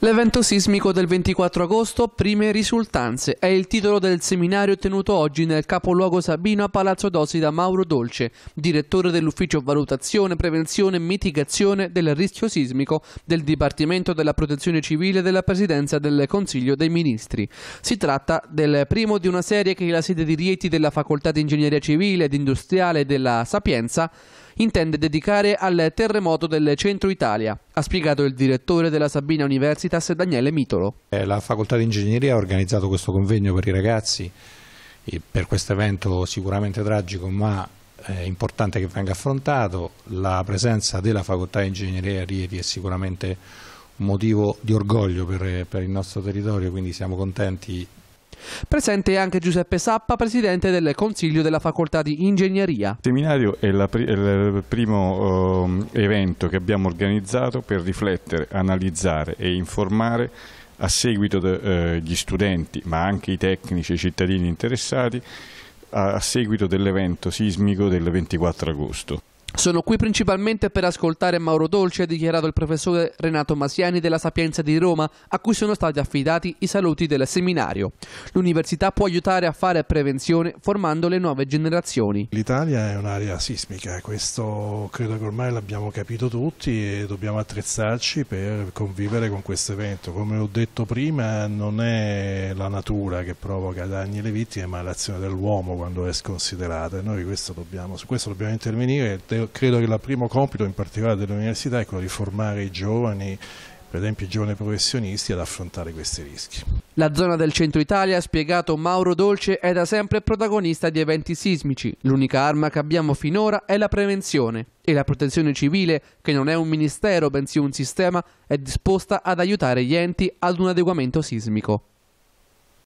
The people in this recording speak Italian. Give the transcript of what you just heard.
L'evento sismico del 24 agosto, prime risultanze, è il titolo del seminario tenuto oggi nel capoluogo Sabino a Palazzo Dossi da Mauro Dolce, direttore dell'ufficio valutazione, prevenzione e mitigazione del rischio sismico del Dipartimento della Protezione Civile della Presidenza del Consiglio dei Ministri. Si tratta del primo di una serie che la sede di Rieti della Facoltà di Ingegneria Civile ed Industriale della Sapienza intende dedicare al terremoto del centro Italia, ha spiegato il direttore della Sabina Universitas Daniele Mitolo. Eh, la facoltà di ingegneria ha organizzato questo convegno per i ragazzi per questo evento sicuramente tragico ma è eh, importante che venga affrontato. La presenza della facoltà di ingegneria a Rieti è sicuramente un motivo di orgoglio per, per il nostro territorio, quindi siamo contenti Presente anche Giuseppe Sappa, presidente del Consiglio della Facoltà di Ingegneria. Il seminario è, pri è il primo um, evento che abbiamo organizzato per riflettere, analizzare e informare a seguito degli eh, studenti, ma anche i tecnici e i cittadini interessati, a, a seguito dell'evento sismico del 24 agosto. Sono qui principalmente per ascoltare Mauro Dolce, ha dichiarato il professore Renato Masiani della Sapienza di Roma, a cui sono stati affidati i saluti del seminario. L'università può aiutare a fare prevenzione formando le nuove generazioni. L'Italia è un'area sismica, questo credo che ormai l'abbiamo capito tutti e dobbiamo attrezzarci per convivere con questo evento. Come ho detto prima, non è la natura che provoca danni alle vittime, ma l'azione dell'uomo quando è sconsiderata. E noi questo dobbiamo, su questo dobbiamo intervenire credo che il primo compito in particolare dell'università è quello di formare i giovani per esempio i giovani professionisti ad affrontare questi rischi. La zona del centro Italia, ha spiegato Mauro Dolce, è da sempre protagonista di eventi sismici. L'unica arma che abbiamo finora è la prevenzione e la protezione civile, che non è un ministero bensì un sistema, è disposta ad aiutare gli enti ad un adeguamento sismico.